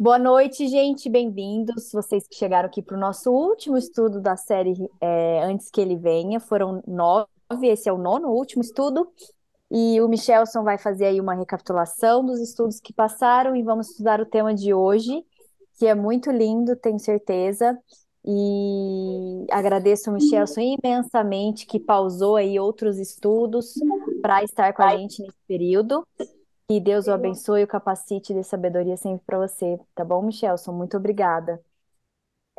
Boa noite, gente, bem-vindos. Vocês que chegaram aqui para o nosso último estudo da série é, Antes que Ele Venha, foram nove, esse é o nono, último estudo. E o Michelson vai fazer aí uma recapitulação dos estudos que passaram e vamos estudar o tema de hoje, que é muito lindo, tenho certeza. E agradeço o Michelson imensamente que pausou aí outros estudos para estar com a gente nesse período. Que Deus o abençoe, o capacite de sabedoria sempre para você, tá bom, Michelson? Muito obrigada.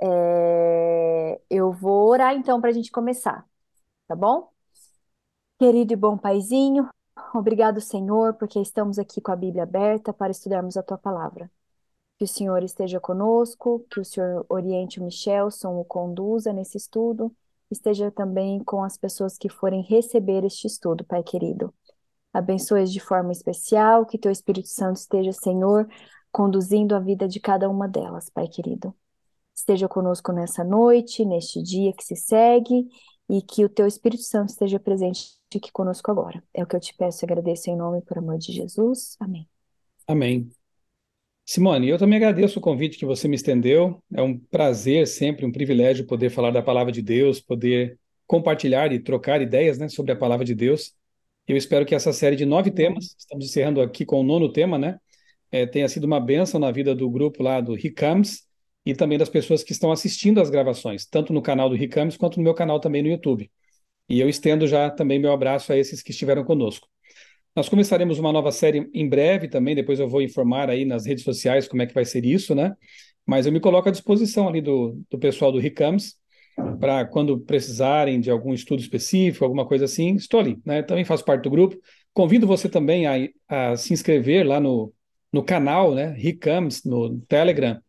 É... Eu vou orar então para a gente começar, tá bom? Querido e bom paizinho, obrigado, Senhor, porque estamos aqui com a Bíblia aberta para estudarmos a tua palavra. Que o Senhor esteja conosco, que o Senhor oriente o Michelson, o conduza nesse estudo, esteja também com as pessoas que forem receber este estudo, Pai querido. Abençoe-as de forma especial, que teu Espírito Santo esteja, Senhor, conduzindo a vida de cada uma delas, Pai querido. Esteja conosco nessa noite, neste dia que se segue, e que o teu Espírito Santo esteja presente aqui conosco agora. É o que eu te peço e agradeço em nome e por amor de Jesus. Amém. Amém. Simone, eu também agradeço o convite que você me estendeu. É um prazer sempre, um privilégio poder falar da palavra de Deus, poder compartilhar e trocar ideias né, sobre a palavra de Deus. Eu espero que essa série de nove uhum. temas, estamos encerrando aqui com o nono tema, né? É, tenha sido uma benção na vida do grupo lá do Ricams e também das pessoas que estão assistindo as gravações, tanto no canal do Ricams quanto no meu canal também no YouTube. E eu estendo já também meu abraço a esses que estiveram conosco. Nós começaremos uma nova série em breve também, depois eu vou informar aí nas redes sociais como é que vai ser isso, né? Mas eu me coloco à disposição ali do, do pessoal do Ricams para quando precisarem de algum estudo específico, alguma coisa assim, estou ali, né? Também faço parte do grupo. Convido você também a, a se inscrever lá no, no canal, né? Ricams, no Telegram,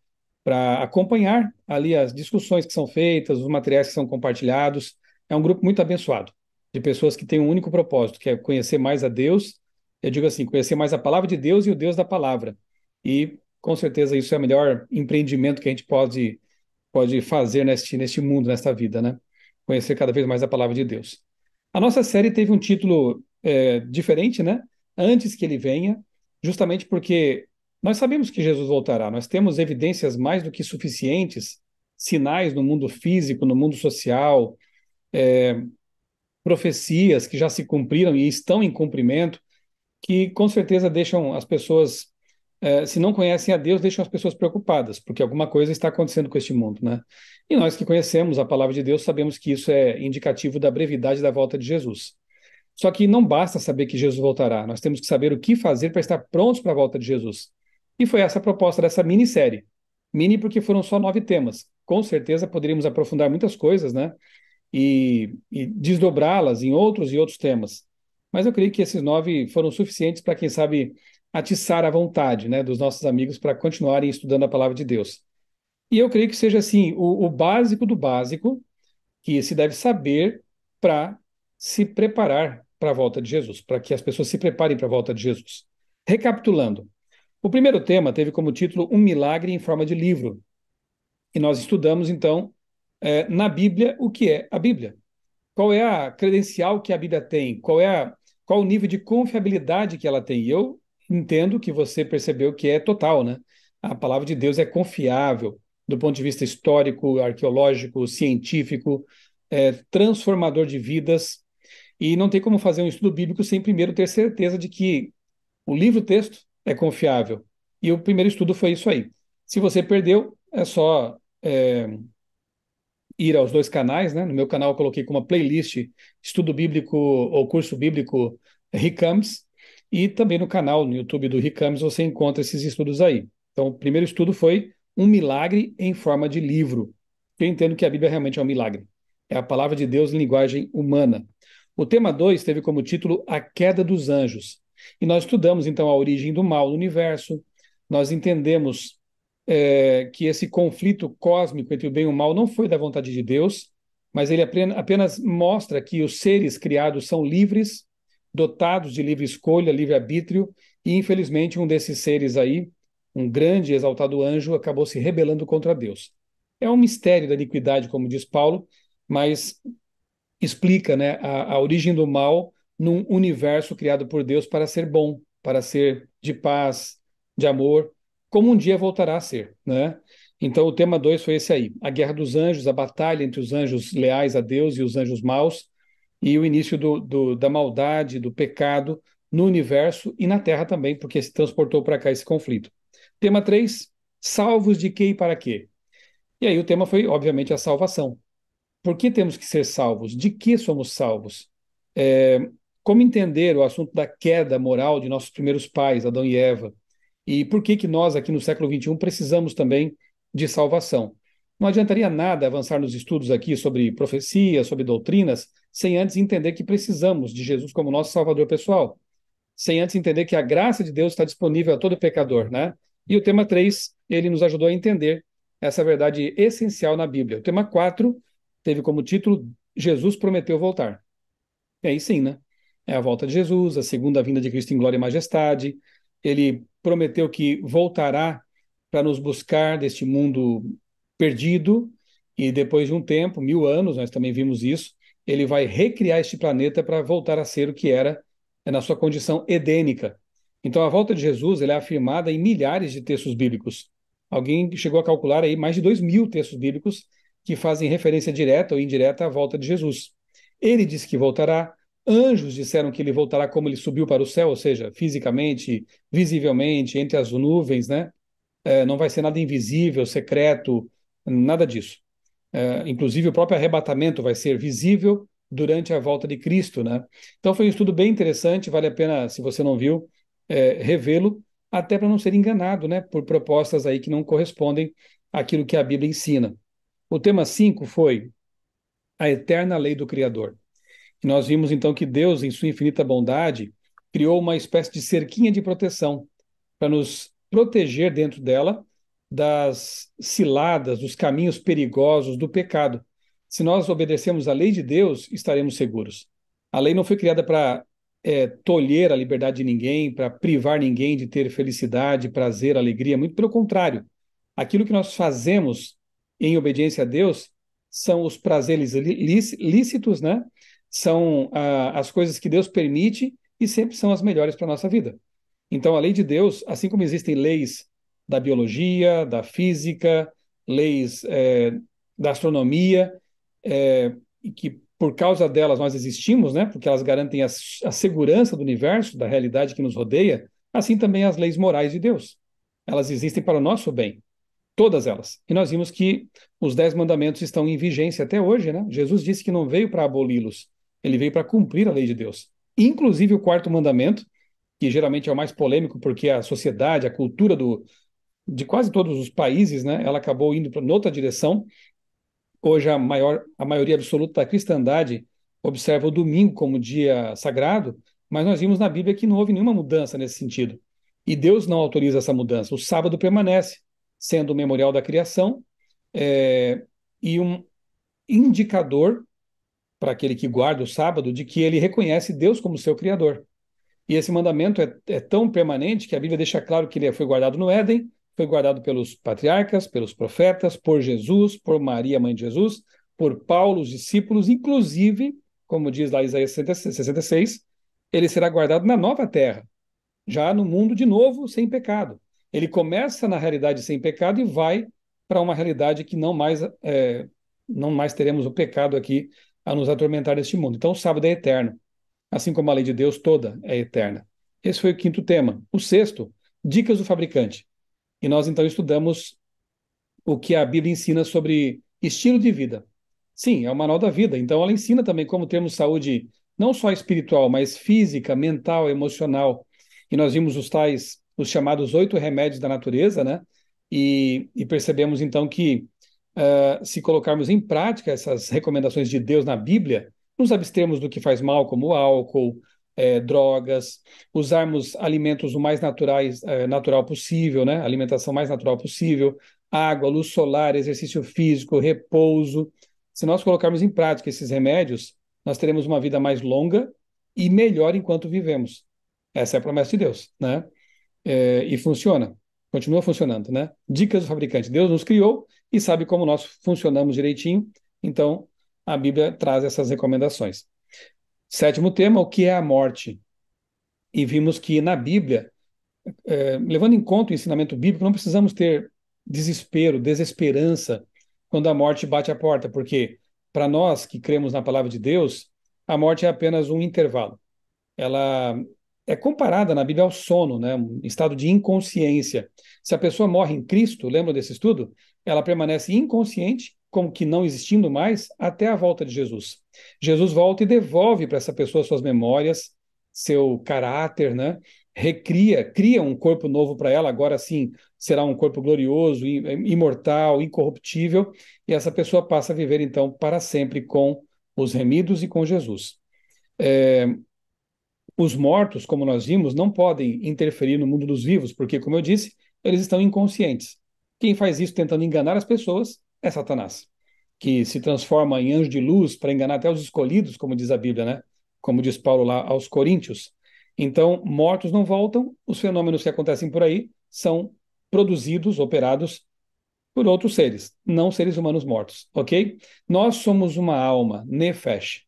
para acompanhar ali as discussões que são feitas, os materiais que são compartilhados. É um grupo muito abençoado, de pessoas que têm um único propósito, que é conhecer mais a Deus. Eu digo assim, conhecer mais a palavra de Deus e o Deus da palavra. E com certeza isso é o melhor empreendimento que a gente pode pode fazer neste, neste mundo, nesta vida, né? Conhecer cada vez mais a palavra de Deus. A nossa série teve um título é, diferente, né? Antes que ele venha, justamente porque nós sabemos que Jesus voltará, nós temos evidências mais do que suficientes, sinais no mundo físico, no mundo social, é, profecias que já se cumpriram e estão em cumprimento, que com certeza deixam as pessoas é, se não conhecem a Deus, deixam as pessoas preocupadas, porque alguma coisa está acontecendo com este mundo, né? E nós que conhecemos a palavra de Deus, sabemos que isso é indicativo da brevidade da volta de Jesus. Só que não basta saber que Jesus voltará, nós temos que saber o que fazer para estar prontos para a volta de Jesus. E foi essa a proposta dessa minissérie. Mini porque foram só nove temas. Com certeza poderíamos aprofundar muitas coisas, né? E, e desdobrá-las em outros e outros temas. Mas eu creio que esses nove foram suficientes para, quem sabe, atiçar a vontade né, dos nossos amigos para continuarem estudando a palavra de Deus. E eu creio que seja assim, o, o básico do básico que se deve saber para se preparar para a volta de Jesus, para que as pessoas se preparem para a volta de Jesus. Recapitulando, o primeiro tema teve como título Um Milagre em Forma de Livro. E nós estudamos, então, é, na Bíblia, o que é a Bíblia. Qual é a credencial que a Bíblia tem? Qual é a, qual o nível de confiabilidade que ela tem? E eu entendo que você percebeu que é total, né? A palavra de Deus é confiável do ponto de vista histórico, arqueológico, científico, é, transformador de vidas. E não tem como fazer um estudo bíblico sem primeiro ter certeza de que o livro-texto é confiável. E o primeiro estudo foi isso aí. Se você perdeu, é só é, ir aos dois canais, né? No meu canal eu coloquei como uma playlist Estudo Bíblico ou Curso Bíblico Ricams. E também no canal, no YouTube do Ricames, você encontra esses estudos aí. Então, o primeiro estudo foi um milagre em forma de livro. Eu entendo que a Bíblia realmente é um milagre. É a palavra de Deus em linguagem humana. O tema 2 teve como título A Queda dos Anjos. E nós estudamos, então, a origem do mal no universo. Nós entendemos é, que esse conflito cósmico entre o bem e o mal não foi da vontade de Deus, mas ele apenas mostra que os seres criados são livres dotados de livre escolha, livre arbítrio, e infelizmente um desses seres aí, um grande e exaltado anjo, acabou se rebelando contra Deus. É um mistério da iniquidade, como diz Paulo, mas explica né, a, a origem do mal num universo criado por Deus para ser bom, para ser de paz, de amor, como um dia voltará a ser. Né? Então, o tema 2 foi esse aí: a guerra dos anjos, a batalha entre os anjos leais a Deus e os anjos maus e o início do, do, da maldade, do pecado no universo e na Terra também, porque se transportou para cá esse conflito. Tema 3, salvos de que e para quê? E aí o tema foi, obviamente, a salvação. Por que temos que ser salvos? De que somos salvos? É, como entender o assunto da queda moral de nossos primeiros pais, Adão e Eva? E por que, que nós, aqui no século XXI, precisamos também de salvação? Não adiantaria nada avançar nos estudos aqui sobre profecia, sobre doutrinas, sem antes entender que precisamos de Jesus como nosso Salvador pessoal, sem antes entender que a graça de Deus está disponível a todo pecador, né? E o tema 3, ele nos ajudou a entender essa verdade essencial na Bíblia. O tema 4 teve como título Jesus prometeu voltar. E aí sim, né? É a volta de Jesus, a segunda vinda de Cristo em glória e majestade. Ele prometeu que voltará para nos buscar deste mundo perdido, e depois de um tempo, mil anos, nós também vimos isso, ele vai recriar este planeta para voltar a ser o que era é, na sua condição edênica. Então, a volta de Jesus é afirmada em milhares de textos bíblicos. Alguém chegou a calcular aí mais de dois mil textos bíblicos que fazem referência direta ou indireta à volta de Jesus. Ele disse que voltará, anjos disseram que ele voltará como ele subiu para o céu, ou seja, fisicamente, visivelmente, entre as nuvens, né? É, não vai ser nada invisível, secreto, Nada disso. É, inclusive, o próprio arrebatamento vai ser visível durante a volta de Cristo, né? Então, foi um estudo bem interessante, vale a pena, se você não viu, é, revê-lo, até para não ser enganado, né? Por propostas aí que não correspondem àquilo que a Bíblia ensina. O tema 5 foi a eterna lei do Criador. E nós vimos, então, que Deus, em sua infinita bondade, criou uma espécie de cerquinha de proteção para nos proteger dentro dela das ciladas, dos caminhos perigosos do pecado. Se nós obedecemos à lei de Deus, estaremos seguros. A lei não foi criada para é, tolher a liberdade de ninguém, para privar ninguém de ter felicidade, prazer, alegria. Muito pelo contrário. Aquilo que nós fazemos em obediência a Deus são os prazeres lícitos, né? São ah, as coisas que Deus permite e sempre são as melhores para a nossa vida. Então, a lei de Deus, assim como existem leis da biologia, da física, leis é, da astronomia, é, e que por causa delas nós existimos, né? porque elas garantem a, a, segurança do universo, da realidade que nos rodeia, assim também as leis morais de Deus. Elas existem para o nosso bem, todas elas. E nós vimos que os dez mandamentos estão em vigência até hoje. Né? Jesus disse que não veio para aboli-los, ele veio para cumprir a lei de Deus. Inclusive o quarto mandamento, que geralmente é o mais polêmico, porque a sociedade, a cultura do, de quase todos os países, né? Ela acabou indo para outra direção. Hoje a maior a maioria absoluta da cristandade observa o domingo como dia sagrado, mas nós vimos na Bíblia que não houve nenhuma mudança nesse sentido. E Deus não autoriza essa mudança. O sábado permanece sendo o memorial da criação é, e um indicador para aquele que guarda o sábado de que ele reconhece Deus como seu criador. E esse mandamento é, é, tão permanente que a Bíblia deixa claro que ele foi guardado no Éden, foi guardado pelos patriarcas, pelos profetas, por Jesus, por Maria, mãe de Jesus, por Paulo, os discípulos, inclusive, como diz lá Isaías 66, ele será guardado na nova terra, já no mundo de novo, sem pecado. Ele começa na realidade sem pecado e vai para uma realidade que não mais, é, não mais teremos o pecado aqui a nos atormentar neste mundo. Então, o sábado é eterno, assim como a lei de Deus toda é eterna. Esse foi o quinto tema. O sexto, dicas do fabricante. E nós então estudamos o que a Bíblia ensina sobre estilo de vida. Sim, é o manual da vida. Então ela ensina também como termos saúde não só espiritual, mas física, mental, emocional. E nós vimos os tais, os chamados oito remédios da natureza, né? E, e percebemos então que uh, se colocarmos em prática essas recomendações de Deus na Bíblia, nos abstermos do que faz mal, como o álcool, é, drogas, usarmos alimentos o mais naturais, é, natural possível, né? Alimentação mais natural possível, água, luz solar, exercício físico, repouso. Se nós colocarmos em prática esses remédios, nós teremos uma vida mais longa e melhor enquanto vivemos. Essa é a promessa de Deus, né? É, e funciona, continua funcionando, né? Dicas do fabricante. Deus nos criou e sabe como nós funcionamos direitinho, então a Bíblia traz essas recomendações. Sétimo tema, o que é a morte? E vimos que na Bíblia, é, levando em conta o ensinamento bíblico, não precisamos ter desespero, desesperança quando a morte bate a porta, porque para nós que cremos na palavra de Deus, a morte é apenas um intervalo. Ela é comparada na Bíblia ao sono, né? um estado de inconsciência. Se a pessoa morre em Cristo, lembra desse estudo? Ela permanece inconsciente como que não existindo mais, até a volta de Jesus. Jesus volta e devolve para essa pessoa suas memórias, seu caráter, né? Recria, cria um corpo novo para ela, agora sim será um corpo glorioso, imortal, incorruptível, e essa pessoa passa a viver então para sempre com os remidos e com Jesus. É, os mortos, como nós vimos, não podem interferir no mundo dos vivos, porque, como eu disse, eles estão inconscientes. Quem faz isso tentando enganar as pessoas é Satanás, que se transforma em anjo de luz para enganar até os escolhidos, como diz a Bíblia, né? Como diz Paulo lá aos Coríntios. Então, mortos não voltam, os fenômenos que acontecem por aí são produzidos, operados por outros seres, não seres humanos mortos, ok? Nós somos uma alma, nefesh.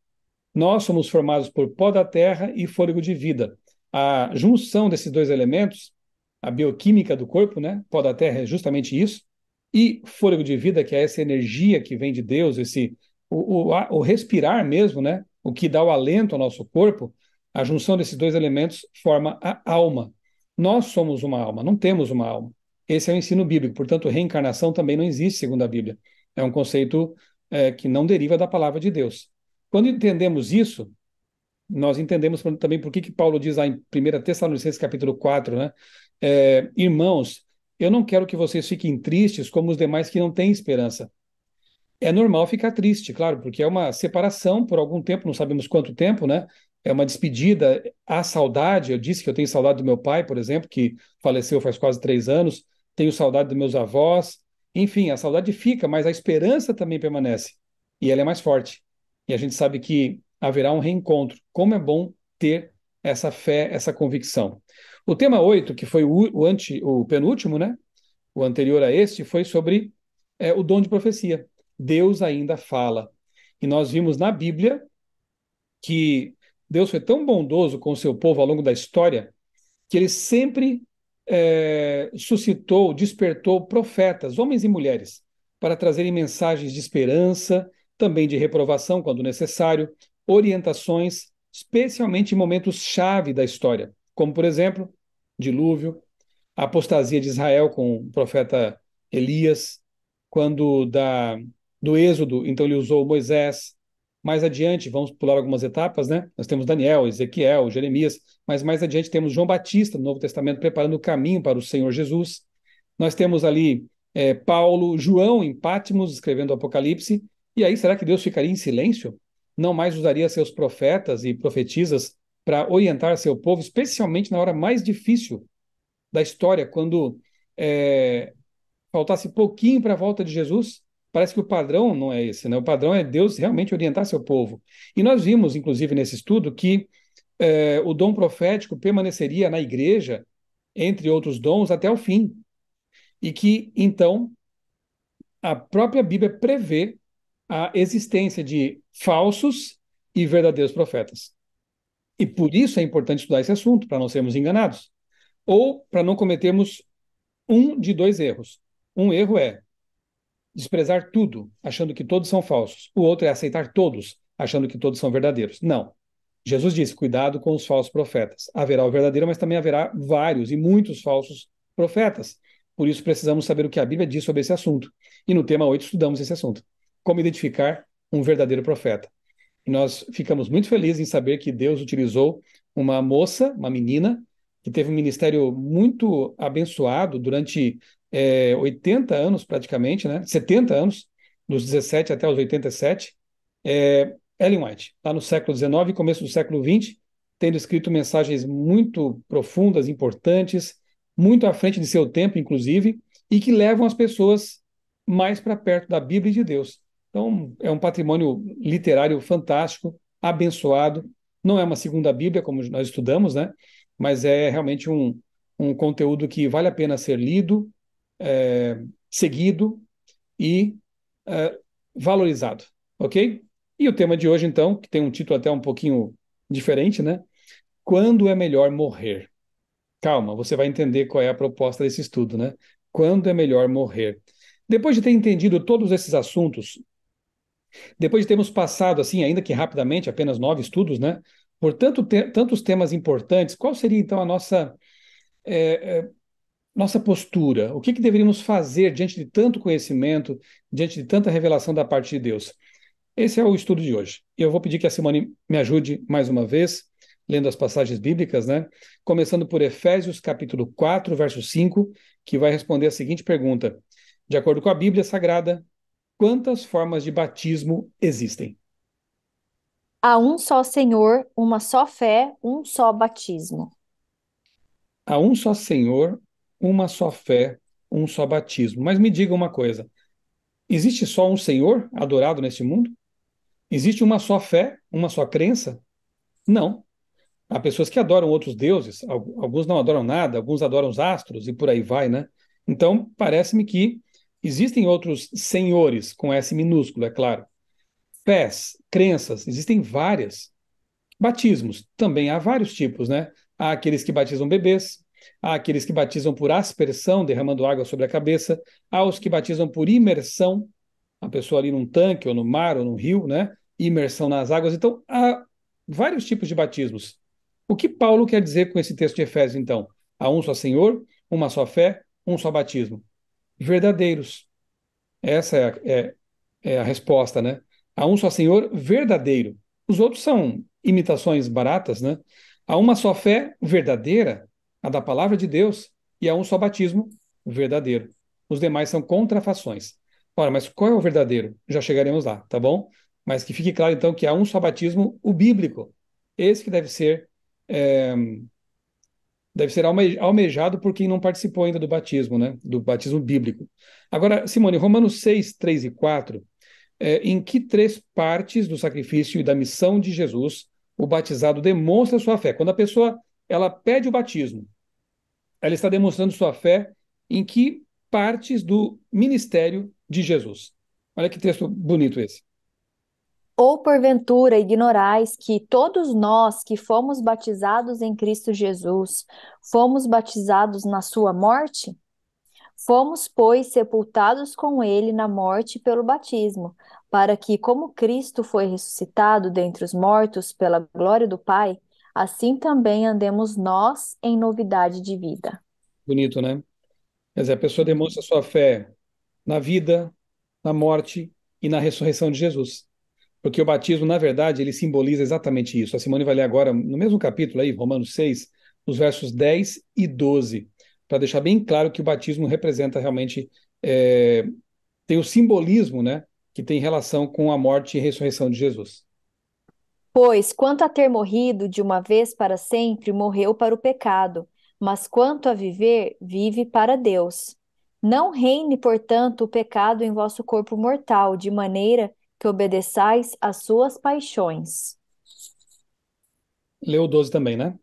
Nós somos formados por pó da terra e fôlego de vida. A junção desses dois elementos, a bioquímica do corpo, né? Pó da terra é justamente isso. E fôlego de vida, que é essa energia que vem de Deus, esse o, o, o respirar mesmo, né? O que dá o alento ao nosso corpo, a junção desses dois elementos forma a alma. Nós somos uma alma, não temos uma alma. Esse é o ensino bíblico, portanto, reencarnação também não existe, segundo a Bíblia. É um conceito é, que não deriva da palavra de Deus. Quando entendemos isso, nós entendemos também por que, que Paulo diz lá em 1 Tessalonicenses capítulo 4, né? É, irmãos, eu não quero que vocês fiquem tristes como os demais que não têm esperança. É normal ficar triste, claro, porque é uma separação por algum tempo, não sabemos quanto tempo, né? É uma despedida, há saudade. Eu disse que eu tenho saudade do meu pai, por exemplo, que faleceu faz quase três anos. Tenho saudade dos meus avós. Enfim, a saudade fica, mas a esperança também permanece. E ela é mais forte. E a gente sabe que haverá um reencontro. Como é bom ter essa fé, essa convicção. O tema 8, que foi o, o, anti, o penúltimo, né? o anterior a este, foi sobre é, o dom de profecia. Deus ainda fala. E nós vimos na Bíblia que Deus foi tão bondoso com o seu povo ao longo da história que ele sempre é, suscitou, despertou profetas, homens e mulheres, para trazerem mensagens de esperança, também de reprovação quando necessário, orientações, especialmente em momentos chave da história como, por exemplo, dilúvio, a apostasia de Israel com o profeta Elias, quando da, do Êxodo, então ele usou Moisés. Mais adiante, vamos pular algumas etapas, né? Nós temos Daniel, Ezequiel, Jeremias, mas mais adiante temos João Batista no Novo Testamento preparando o caminho para o Senhor Jesus. Nós temos ali é, Paulo, João em Pátimos escrevendo o Apocalipse. E aí, será que Deus ficaria em silêncio? Não mais usaria seus profetas e profetisas para orientar seu povo, especialmente na hora mais difícil da história, quando é, faltasse pouquinho para a volta de Jesus. Parece que o padrão não é esse, né? O padrão é Deus realmente orientar seu povo. E nós vimos, inclusive, nesse estudo, que é, o dom profético permaneceria na igreja, entre outros dons, até o fim. E que, então, a própria Bíblia prevê a existência de falsos e verdadeiros profetas. E por isso é importante estudar esse assunto, para não sermos enganados. Ou para não cometermos um de dois erros. Um erro é desprezar tudo, achando que todos são falsos. O outro é aceitar todos, achando que todos são verdadeiros. Não. Jesus disse: cuidado com os falsos profetas. Haverá o verdadeiro, mas também haverá vários e muitos falsos profetas. Por isso precisamos saber o que a Bíblia diz sobre esse assunto. E no tema 8 estudamos esse assunto: como identificar um verdadeiro profeta. E nós ficamos muito felizes em saber que Deus utilizou uma moça, uma menina, que teve um ministério muito abençoado durante é, eh, 80 anos, praticamente, né? 70 anos, dos 17 até os 87. É, eh, Ellen White, lá no século XIX, começo do século XX, tendo escrito mensagens muito profundas, importantes, muito à frente de seu tempo, inclusive, e que levam as pessoas mais para perto da Bíblia e de Deus. Então, é um patrimônio literário fantástico, abençoado. Não é uma segunda Bíblia, como nós estudamos, né? mas é realmente um, um conteúdo que vale a pena ser lido, é, seguido e é, valorizado, ok? E o tema de hoje, então, que tem um título até um pouquinho diferente, né? Quando é melhor morrer? Calma, você vai entender qual é a proposta desse estudo, né? Quando é melhor morrer? Depois de ter entendido todos esses assuntos, depois de termos passado, assim, ainda que rapidamente, apenas nove estudos, né, por tanto te tantos temas importantes, qual seria então a nossa é, é, nossa postura? O que, que deveríamos fazer diante de tanto conhecimento, diante de tanta revelação da parte de Deus? Esse é o estudo de hoje. Eu vou pedir que a Simone me ajude mais uma vez, lendo as passagens bíblicas, né? Começando por Efésios, capítulo 4, verso 5, que vai responder a seguinte pergunta: De acordo com a Bíblia Sagrada, quantas formas de batismo existem? Há um só Senhor, uma só fé, um só batismo. Há um só Senhor, uma só fé, um só batismo. Mas me diga uma coisa: existe só um Senhor adorado neste mundo? Existe uma só fé, uma só crença? Não. Há pessoas que adoram outros deuses, alguns não adoram nada, alguns adoram os astros e por aí vai, né? Então, parece-me que Existem outros senhores, com S minúsculo, é claro. Pés, crenças, existem várias. Batismos, também há vários tipos, né? Há aqueles que batizam bebês, há aqueles que batizam por aspersão, derramando água sobre a cabeça, há os que batizam por imersão, a pessoa ali num tanque, ou no mar, ou num rio, né? Imersão nas águas. Então, há vários tipos de batismos. O que Paulo quer dizer com esse texto de Efésios, então? Há um só Senhor, uma só fé, um só batismo verdadeiros. Essa é a, é, é a resposta, né? Há um só Senhor verdadeiro. Os outros são imitações baratas, né? Há uma só fé verdadeira, a da palavra de Deus, e há um só batismo verdadeiro. Os demais são contrafações. Ora, mas qual é o verdadeiro? Já chegaremos lá, tá bom? Mas que fique claro, então, que há um só batismo, o bíblico. Esse que deve ser é, deve ser almejado por quem não participou ainda do batismo, né? do batismo bíblico. Agora, Simone, Romanos 6, 3 e 4, é, em que três partes do sacrifício e da missão de Jesus o batizado demonstra sua fé? Quando a pessoa ela pede o batismo, ela está demonstrando sua fé em que partes do ministério de Jesus? Olha que texto bonito esse. Ou porventura ignorais que todos nós que fomos batizados em Cristo Jesus, fomos batizados na sua morte? Fomos, pois, sepultados com ele na morte pelo batismo, para que, como Cristo foi ressuscitado dentre os mortos pela glória do Pai, assim também andemos nós em novidade de vida. Bonito, né? Quer dizer, a pessoa demonstra sua fé na vida, na morte e na ressurreição de Jesus. Porque o batismo, na verdade, ele simboliza exatamente isso. A Simone vai ler agora, no mesmo capítulo aí, Romanos 6, nos versos 10 e 12, para deixar bem claro que o batismo representa realmente, é, tem o simbolismo, né, que tem relação com a morte e ressurreição de Jesus. Pois, quanto a ter morrido de uma vez para sempre, morreu para o pecado, mas quanto a viver, vive para Deus. Não reine, portanto, o pecado em vosso corpo mortal, de maneira que obedeçais às suas paixões. Leu o 12 também, né?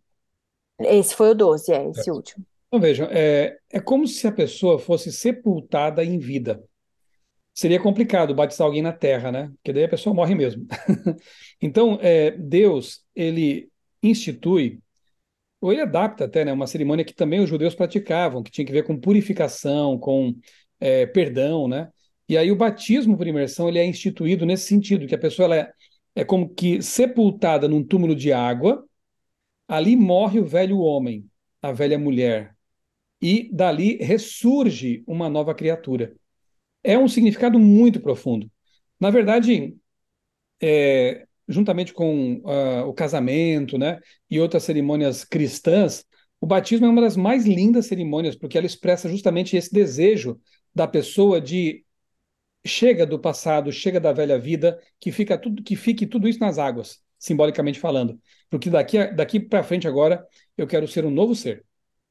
Esse foi o 12, é, esse é. último. Então vejam, é, é como se a pessoa fosse sepultada em vida. Seria complicado batizar alguém na terra, né? Porque daí a pessoa morre mesmo. então, é, Deus, ele institui, ou ele adapta até, né? Uma cerimônia que também os judeus praticavam, que tinha que ver com purificação, com é, perdão, né? E aí o batismo por imersão ele é instituído nesse sentido, que a pessoa ela é, é como que sepultada num túmulo de água, ali morre o velho homem, a velha mulher, e dali ressurge uma nova criatura. É um significado muito profundo. Na verdade, é, juntamente com uh, o casamento né, e outras cerimônias cristãs, o batismo é uma das mais lindas cerimônias, porque ela expressa justamente esse desejo da pessoa de chega do passado, chega da velha vida, que fica tudo que fique tudo isso nas águas, simbolicamente falando, porque daqui daqui para frente agora eu quero ser um novo ser,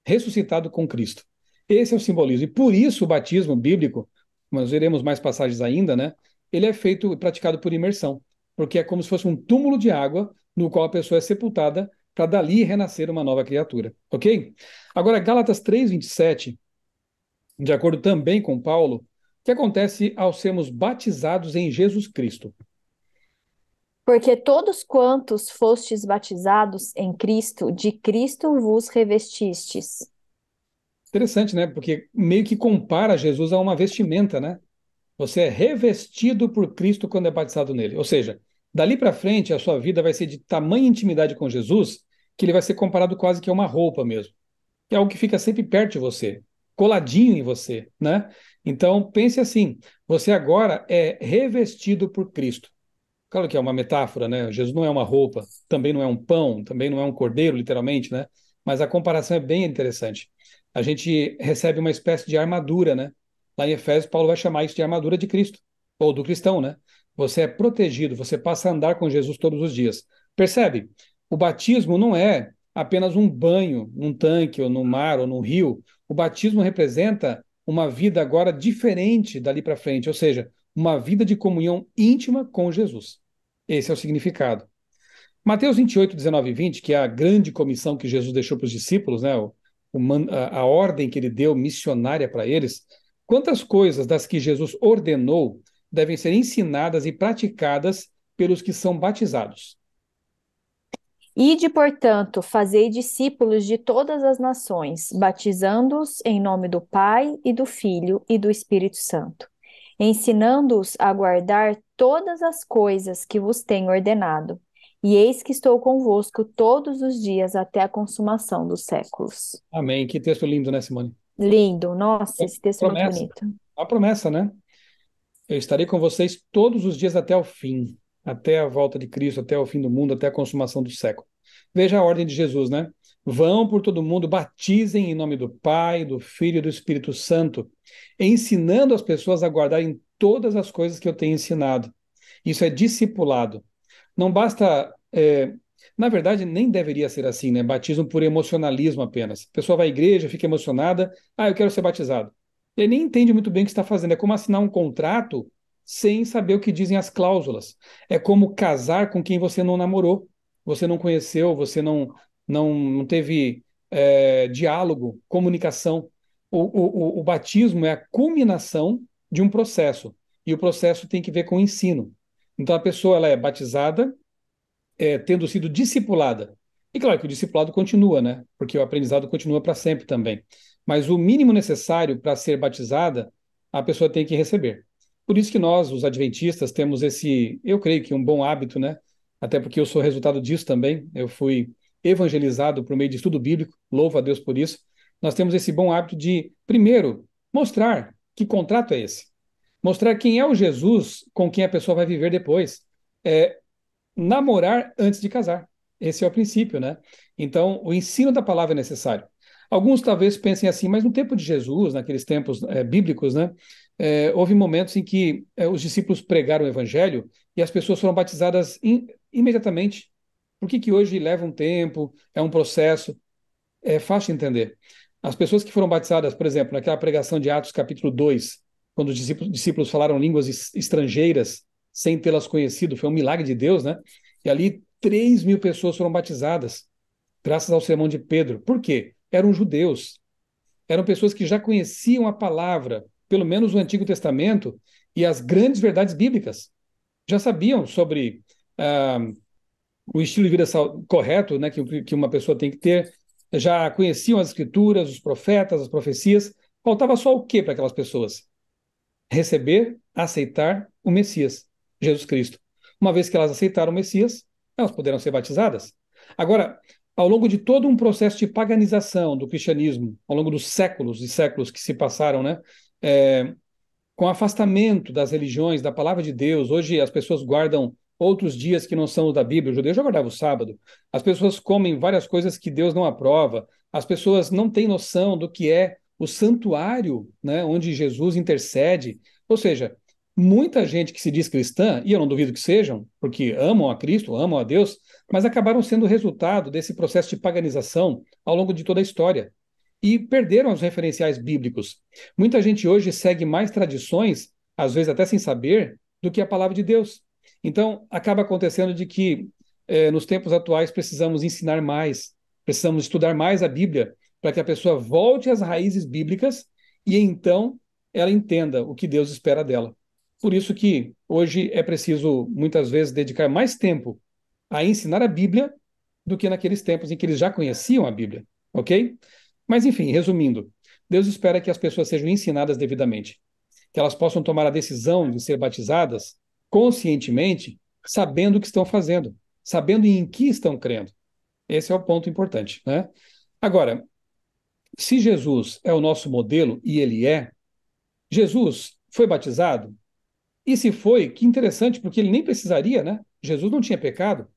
ressuscitado com Cristo. Esse é o simbolismo. E por isso o batismo bíblico, nós veremos mais passagens ainda, né? Ele é feito e praticado por imersão, porque é como se fosse um túmulo de água no qual a pessoa é sepultada para dali renascer uma nova criatura, OK? Agora Gálatas 3:27, de acordo também com Paulo, que acontece ao sermos batizados em Jesus Cristo? Porque todos quantos fostes batizados em Cristo, de Cristo vos revestistes. Interessante, né? Porque meio que compara Jesus a uma vestimenta, né? Você é revestido por Cristo quando é batizado nele. Ou seja, dali para frente a sua vida vai ser de tamanha intimidade com Jesus que ele vai ser comparado quase que a uma roupa mesmo. É algo que fica sempre perto de você, coladinho em você, né? Então, pense assim: você agora é revestido por Cristo. Claro que é uma metáfora, né? Jesus não é uma roupa, também não é um pão, também não é um cordeiro, literalmente, né? Mas a comparação é bem interessante. A gente recebe uma espécie de armadura, né? Lá em Efésios, Paulo vai chamar isso de armadura de Cristo, ou do cristão, né? Você é protegido, você passa a andar com Jesus todos os dias. Percebe? O batismo não é apenas um banho num tanque, ou no mar, ou num rio. O batismo representa uma vida agora diferente dali para frente, ou seja, uma vida de comunhão íntima com Jesus. Esse é o significado. Mateus 28, 19 e 20, que é a grande comissão que Jesus deixou para os discípulos, né? a ordem que ele deu missionária para eles, quantas coisas das que Jesus ordenou devem ser ensinadas e praticadas pelos que são batizados? Ide, portanto, fazei discípulos de todas as nações, batizando-os em nome do Pai e do Filho e do Espírito Santo, ensinando-os a guardar todas as coisas que vos tenho ordenado. E eis que estou convosco todos os dias até a consumação dos séculos. Amém. Que texto lindo, né, Simone? Lindo. Nossa, é esse texto promessa, é muito bonito. A promessa, né? Eu estarei com vocês todos os dias até o fim, até a volta de Cristo, até o fim do mundo, até a consumação do século. Veja a ordem de Jesus, né? Vão por todo mundo, batizem em nome do Pai, do Filho e do Espírito Santo, ensinando as pessoas a guardarem todas as coisas que eu tenho ensinado. Isso é discipulado. Não basta. É, na verdade, nem deveria ser assim, né? Batismo por emocionalismo apenas. A pessoa vai à igreja, fica emocionada, ah, eu quero ser batizado. Ele nem entende muito bem o que está fazendo. É como assinar um contrato sem saber o que dizem as cláusulas. É como casar com quem você não namorou você não conheceu, você não, não, não teve é, diálogo, comunicação. O, o, o, batismo é a culminação de um processo, e o processo tem que ver com o ensino. Então a pessoa ela é batizada, é, tendo sido discipulada. E claro que o discipulado continua, né? Porque o aprendizado continua para sempre também. Mas o mínimo necessário para ser batizada, a pessoa tem que receber. Por isso que nós, os adventistas, temos esse, eu creio que um bom hábito, né? até porque eu sou resultado disso também. Eu fui evangelizado por meio de estudo bíblico, louvo a Deus por isso. Nós temos esse bom hábito de, primeiro, mostrar que contrato é esse, mostrar quem é o Jesus com quem a pessoa vai viver depois. É namorar antes de casar. Esse é o princípio, né? Então, o ensino da palavra é necessário. Alguns talvez pensem assim, mas no tempo de Jesus, naqueles tempos é, bíblicos, né? é, houve momentos em que é, os discípulos pregaram o evangelho e as pessoas foram batizadas in, imediatamente. Por que, que hoje leva um tempo, é um processo? É fácil entender. As pessoas que foram batizadas, por exemplo, naquela pregação de Atos capítulo 2, quando os discípulos, discípulos falaram línguas estrangeiras sem tê-las conhecido, foi um milagre de Deus, né? E ali 3 mil pessoas foram batizadas, graças ao sermão de Pedro. Por quê? Eram judeus. Eram pessoas que já conheciam a palavra, pelo menos o Antigo Testamento e as grandes verdades bíblicas. Já sabiam sobre ah, o estilo de vida correto né, que, que uma pessoa tem que ter, já conheciam as escrituras, os profetas, as profecias. Faltava só o que para aquelas pessoas? Receber, aceitar o Messias, Jesus Cristo. Uma vez que elas aceitaram o Messias, elas poderão ser batizadas. Agora, ao longo de todo um processo de paganização do cristianismo, ao longo dos séculos e séculos que se passaram, né, é, com o afastamento das religiões, da palavra de Deus, hoje as pessoas guardam outros dias que não são os da Bíblia, o judeu já guardava o sábado, as pessoas comem várias coisas que Deus não aprova, as pessoas não têm noção do que é o santuário né, onde Jesus intercede, ou seja, muita gente que se diz cristã, e eu não duvido que sejam, porque amam a Cristo, amam a Deus, mas acabaram sendo resultado desse processo de paganização ao longo de toda a história e perderam os referenciais bíblicos. Muita gente hoje segue mais tradições, às vezes até sem saber, do que a palavra de Deus. Então, acaba acontecendo de que eh, nos tempos atuais precisamos ensinar mais, precisamos estudar mais a Bíblia, para que a pessoa volte às raízes bíblicas e então ela entenda o que Deus espera dela. Por isso que hoje é preciso muitas vezes dedicar mais tempo a ensinar a Bíblia do que naqueles tempos em que eles já conheciam a Bíblia, ok? Mas, enfim, resumindo, Deus espera que as pessoas sejam ensinadas devidamente, que elas possam tomar a decisão de ser batizadas conscientemente, sabendo o que estão fazendo, sabendo em que estão crendo. Esse é o ponto importante, né? Agora, se Jesus é o nosso modelo e ele é, Jesus foi batizado? E se foi, que interessante, porque ele nem precisaria, né? Jesus não tinha pecado.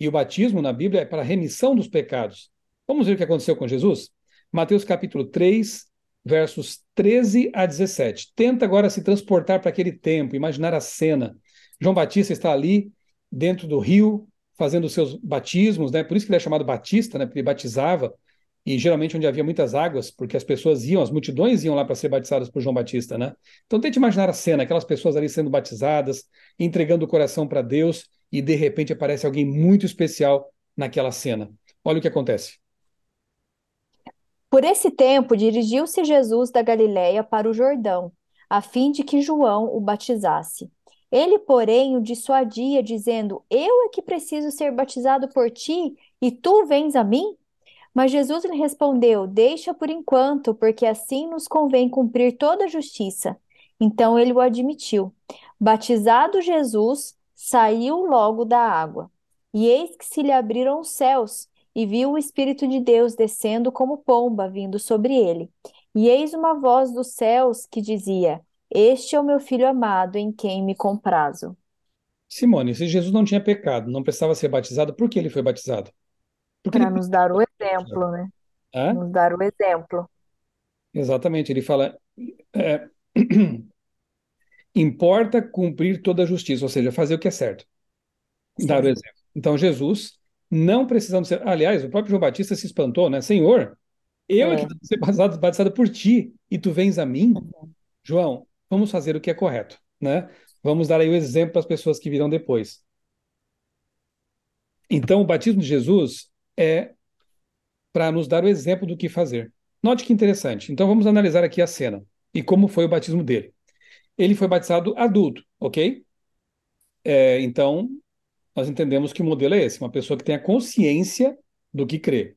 E o batismo na Bíblia é para remissão dos pecados. Vamos ver o que aconteceu com Jesus? Mateus capítulo 3, versos 13 a 17. Tenta agora se transportar para aquele tempo, imaginar a cena. João Batista está ali dentro do rio, fazendo seus batismos, né? Por isso que ele é chamado Batista, né? Porque ele batizava e geralmente onde havia muitas águas, porque as pessoas iam, as multidões iam lá para ser batizadas por João Batista, né? Então tente imaginar a cena, aquelas pessoas ali sendo batizadas, entregando o coração para Deus e de repente aparece alguém muito especial naquela cena. Olha o que acontece. Por esse tempo, dirigiu-se Jesus da Galiléia para o Jordão, a fim de que João o batizasse. Ele, porém, o dissuadia, dizendo: Eu é que preciso ser batizado por ti, e tu vens a mim? Mas Jesus lhe respondeu: Deixa por enquanto, porque assim nos convém cumprir toda a justiça. Então ele o admitiu. Batizado Jesus, saiu logo da água. E eis que se lhe abriram os céus, e viu o Espírito de Deus descendo como pomba vindo sobre ele. E eis uma voz dos céus que dizia: Este é o meu filho amado, em quem me comprazo. Simone, se Jesus não tinha pecado, não precisava ser batizado, por que ele foi batizado? Para nos dar o exemplo, né? Hã? Nos dar o exemplo. Exatamente, ele fala: é, importa cumprir toda a justiça, ou seja, fazer o que é certo, Sim. dar o exemplo. Então, Jesus não precisamos ser. Aliás, o próprio João Batista se espantou, né? Senhor, eu é, é que tenho que ser batizado, batizado por ti, e tu vens a mim? Uhum. João, vamos fazer o que é correto, né? Vamos dar aí o exemplo para as pessoas que virão depois. Então, o batismo de Jesus é para nos dar o exemplo do que fazer. Note que interessante. Então, vamos analisar aqui a cena e como foi o batismo dele. Ele foi batizado adulto, ok? É, então, nós entendemos que o modelo é esse, uma pessoa que tenha consciência do que crê.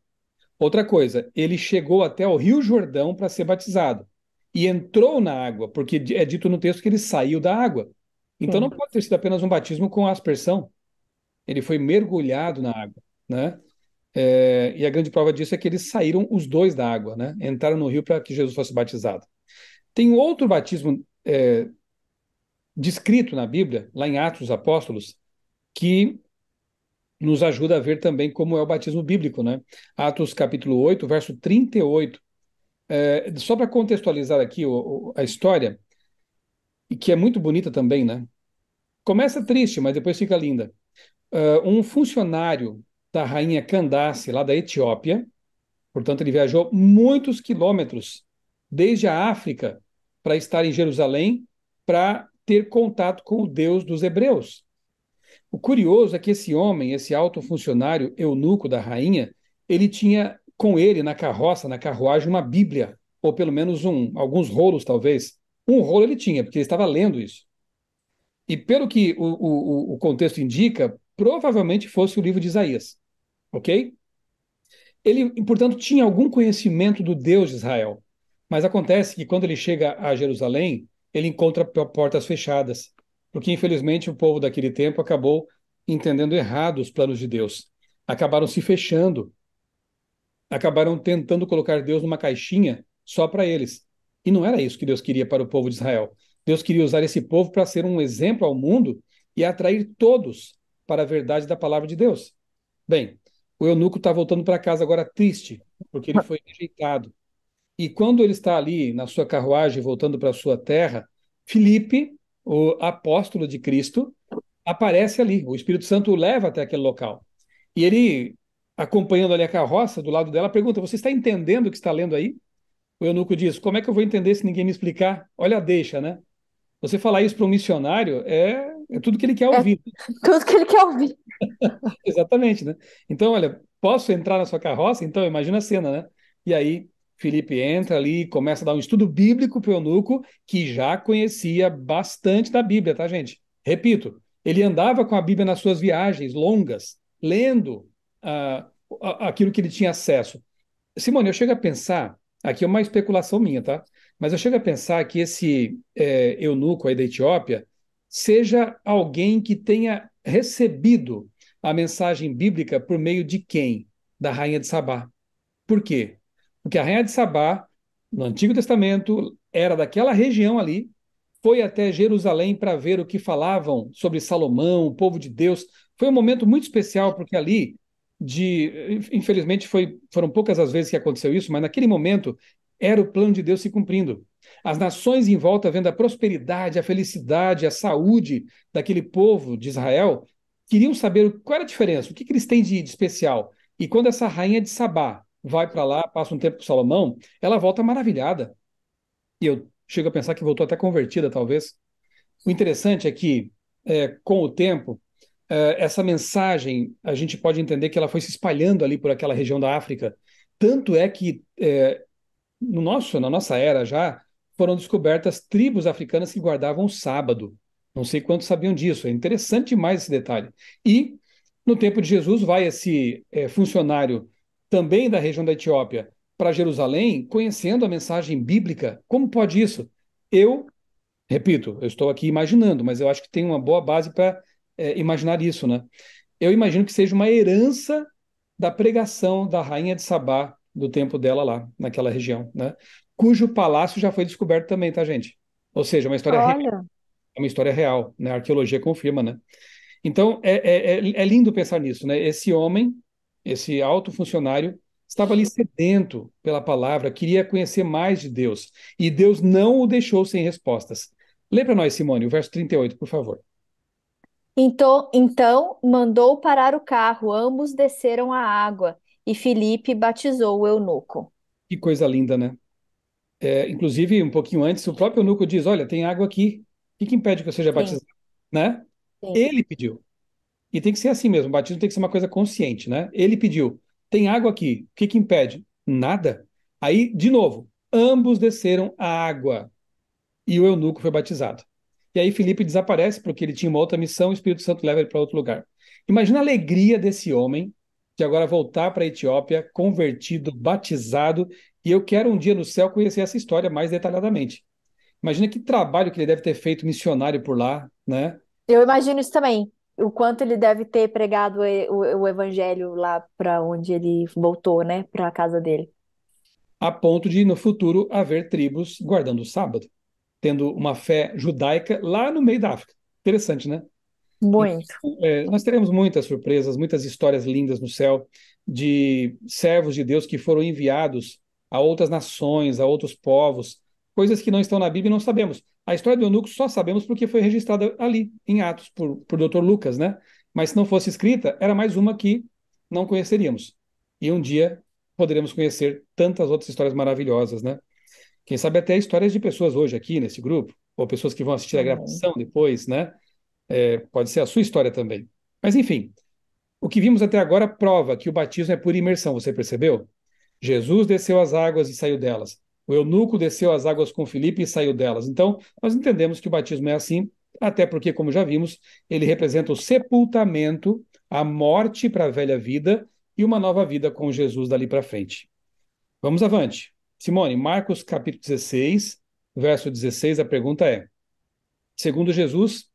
Outra coisa, ele chegou até o Rio Jordão para ser batizado e entrou na água, porque é dito no texto que ele saiu da água. Então não pode ter sido apenas um batismo com aspersão. Ele foi mergulhado na água, né? É, e a grande prova disso é que eles saíram os dois da água, né? Entraram no rio para que Jesus fosse batizado. Tem outro batismo é, descrito na Bíblia, lá em Atos dos Apóstolos, que nos ajuda a ver também como é o batismo bíblico, né? Atos capítulo 8, verso 38. É, só para contextualizar aqui o, o, a história, que é muito bonita também, né? Começa triste, mas depois fica linda. Uh, um funcionário da rainha Candace, lá da Etiópia, portanto, ele viajou muitos quilômetros desde a África para estar em Jerusalém para ter contato com o Deus dos Hebreus. O curioso é que esse homem, esse alto funcionário eunuco da rainha, ele tinha com ele na carroça, na carruagem, uma Bíblia, ou pelo menos um, alguns rolos, talvez. Um rolo ele tinha, porque ele estava lendo isso. E pelo que o, o, o contexto indica, provavelmente fosse o livro de Isaías. Ok? Ele, portanto, tinha algum conhecimento do Deus de Israel. Mas acontece que quando ele chega a Jerusalém, ele encontra portas fechadas porque infelizmente o povo daquele tempo acabou entendendo errado os planos de Deus, acabaram se fechando, acabaram tentando colocar Deus numa caixinha só para eles. E não era isso que Deus queria para o povo de Israel. Deus queria usar esse povo para ser um exemplo ao mundo e atrair todos para a verdade da palavra de Deus. Bem, o eunuco está voltando para casa agora triste, porque ele foi rejeitado. E quando ele está ali na sua carruagem voltando para sua terra, Felipe o apóstolo de Cristo aparece ali. O Espírito Santo o leva até aquele local. E ele, acompanhando ali a carroça, do lado dela, pergunta: Você está entendendo o que está lendo aí? O eunuco diz: Como é que eu vou entender se ninguém me explicar? Olha, deixa, né? Você falar isso para um missionário é, é tudo que ele quer é ouvir. É tudo que ele quer ouvir. Exatamente, né? Então, olha, posso entrar na sua carroça? Então, imagina a cena, né? E aí Felipe entra ali e começa a dar um estudo bíblico para o eunuco, que já conhecia bastante da Bíblia, tá, gente? Repito, ele andava com a Bíblia nas suas viagens longas, lendo uh, aquilo que ele tinha acesso. Simone, eu chego a pensar, aqui é uma especulação minha, tá? Mas eu chego a pensar que esse é, eunuco aí da Etiópia seja alguém que tenha recebido a mensagem bíblica por meio de quem? Da rainha de Sabá. Por quê? Porque a rainha de Sabá, no Antigo Testamento, era daquela região ali, foi até Jerusalém para ver o que falavam sobre Salomão, o povo de Deus. Foi um momento muito especial, porque ali, de, infelizmente, foi, foram poucas as vezes que aconteceu isso, mas naquele momento era o plano de Deus se cumprindo. As nações em volta vendo a prosperidade, a felicidade, a saúde daquele povo de Israel, queriam saber qual era a diferença, o que, que eles têm de, de especial. E quando essa rainha de Sabá vai para lá, passa um tempo com Salomão, ela volta maravilhada. E eu chego a pensar que voltou até convertida, talvez. O interessante é que, é, com o tempo, é, essa mensagem, a gente pode entender que ela foi se espalhando ali por aquela região da África. Tanto é que, é, no nosso, na nossa era já, foram descobertas tribos africanas que guardavam o sábado. Não sei quantos sabiam disso. É interessante demais esse detalhe. E, no tempo de Jesus, vai esse é, funcionário também da região da Etiópia, para Jerusalém, conhecendo a mensagem bíblica? Como pode isso? Eu, repito, eu estou aqui imaginando, mas eu acho que tem uma boa base para é, imaginar isso, né? Eu imagino que seja uma herança da pregação da rainha de Sabá do tempo dela lá, naquela região, né? Cujo palácio já foi descoberto também, tá, gente? Ou seja, uma história Olha. real. É uma história real, né? A arqueologia confirma, né? Então, é, é, é, é lindo pensar nisso, né? Esse homem esse alto funcionário, estava ali sedento pela palavra, queria conhecer mais de Deus. E Deus não o deixou sem respostas. Lê para nós, Simone, o verso 38, por favor. Então, então mandou parar o carro, ambos desceram à água, e Felipe batizou o eunuco. Que coisa linda, né? É, inclusive, um pouquinho antes, o próprio eunuco diz: Olha, tem água aqui, o que, que impede que eu seja batizado? Sim. Né? Sim. Ele pediu. E tem que ser assim mesmo, o batismo tem que ser uma coisa consciente, né? Ele pediu, tem água aqui, o que, que impede? Nada. Aí, de novo, ambos desceram à água e o eunuco foi batizado. E aí Felipe desaparece porque ele tinha uma outra missão, o Espírito Santo leva ele para outro lugar. Imagina a alegria desse homem de agora voltar para a Etiópia, convertido, batizado, e eu quero um dia no céu conhecer essa história mais detalhadamente. Imagina que trabalho que ele deve ter feito missionário por lá, né? Eu imagino isso também o quanto ele deve ter pregado o, o evangelho lá para onde ele voltou, né, para a casa dele. A ponto de no futuro haver tribos guardando o sábado, tendo uma fé judaica lá no meio da África. Interessante, né? Muito. Então, é, nós teremos muitas surpresas, muitas histórias lindas no céu de servos de Deus que foram enviados a outras nações, a outros povos, coisas que não estão na Bíblia e não sabemos. A história do eunuco só sabemos porque foi registrada ali, em Atos, por, por Dr. Lucas, né? Mas se não fosse escrita, era mais uma que não conheceríamos. E um dia poderemos conhecer tantas outras histórias maravilhosas, né? Quem sabe até histórias de pessoas hoje aqui nesse grupo, ou pessoas que vão assistir a uhum. gravação depois, né? É, pode ser a sua história também. Mas enfim, o que vimos até agora prova que o batismo é por imersão, você percebeu? Jesus desceu às águas e saiu delas. O eunuco desceu às águas com Filipe e saiu delas. Então, nós entendemos que o batismo é assim, até porque, como já vimos, ele representa o sepultamento, a morte para a velha vida e uma nova vida com Jesus dali para frente. Vamos avante. Simone, Marcos capítulo 16, verso 16, a pergunta é: Segundo Jesus,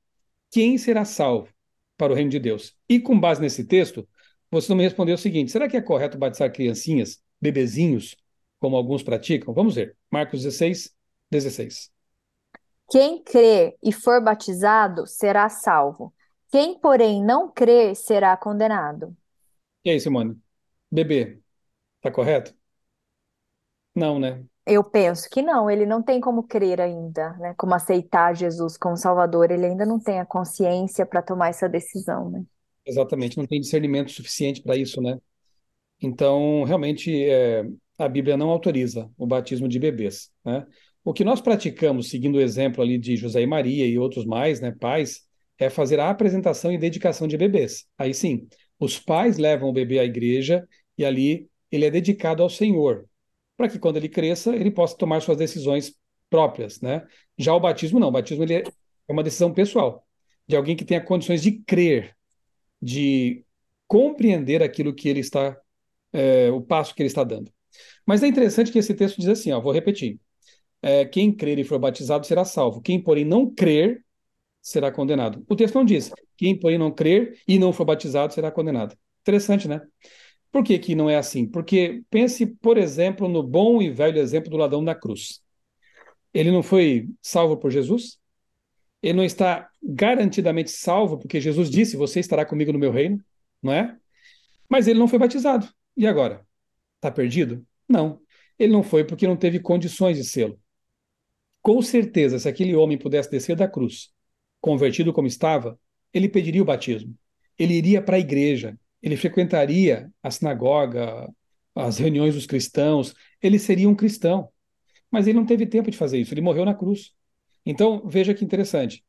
quem será salvo para o reino de Deus? E com base nesse texto, você não me respondeu o seguinte: será que é correto batizar criancinhas, bebezinhos, como alguns praticam? Vamos ver. Marcos 16, 16. Quem crê e for batizado será salvo. Quem, porém, não crê será condenado. E aí, Simone? Bebê, tá correto? Não, né? Eu penso que não, ele não tem como crer ainda, né? Como aceitar Jesus como Salvador, ele ainda não tem a consciência para tomar essa decisão, né? Exatamente, não tem discernimento suficiente para isso, né? Então, realmente, é, a Bíblia não autoriza o batismo de bebês. Né? O que nós praticamos, seguindo o exemplo ali de José e Maria e outros mais, né, pais, é fazer a apresentação e dedicação de bebês. Aí sim, os pais levam o bebê à igreja e ali ele é dedicado ao Senhor, para que quando ele cresça, ele possa tomar suas decisões próprias, né? Já o batismo não, o batismo ele é, é uma decisão pessoal, de alguém que tenha condições de crer, de compreender aquilo que ele está, é, o passo que ele está dando. Mas é interessante que esse texto diz assim, ó, vou repetir. É, quem crer e for batizado será salvo. Quem, porém, não crer será condenado. O texto não diz. Quem, porém, não crer e não for batizado será condenado. Interessante, né? Por que, que não é assim? Porque pense, por exemplo, no bom e velho exemplo do ladrão na cruz. Ele não foi salvo por Jesus? Ele não está garantidamente salvo, porque Jesus disse: Você estará comigo no meu reino, não é? Mas ele não foi batizado. E agora? Está perdido? Não. Ele não foi porque não teve condições de sê-lo. Com certeza, se aquele homem pudesse descer da cruz, convertido como estava, ele pediria o batismo. Ele iria para a igreja, ele frequentaria a sinagoga, as reuniões dos cristãos, ele seria um cristão. Mas ele não teve tempo de fazer isso, ele morreu na cruz. Então, veja que interessante.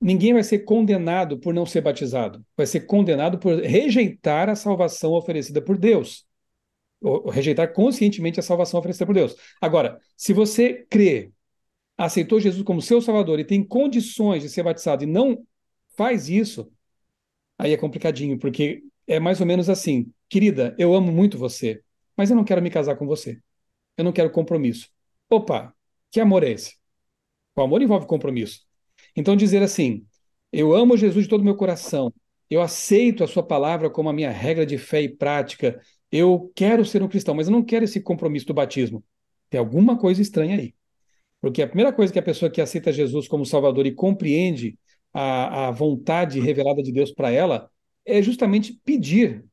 Ninguém vai ser condenado por não ser batizado, vai ser condenado por rejeitar a salvação oferecida por Deus rejeitar conscientemente a salvação oferecida por Deus. Agora, se você crê, aceitou Jesus como seu Salvador e tem condições de ser batizado e não faz isso, aí é complicadinho, porque é mais ou menos assim: querida, eu amo muito você, mas eu não quero me casar com você. Eu não quero compromisso. Opa, que amor é esse? O amor envolve compromisso. Então, dizer assim: eu amo Jesus de todo o meu coração, eu aceito a sua palavra como a minha regra de fé e prática, eu quero ser um cristão, mas eu não quero esse compromisso do batismo. Tem alguma coisa estranha aí. Porque a primeira coisa que a pessoa que aceita Jesus como Salvador e compreende a, a vontade revelada de Deus para ela é justamente pedir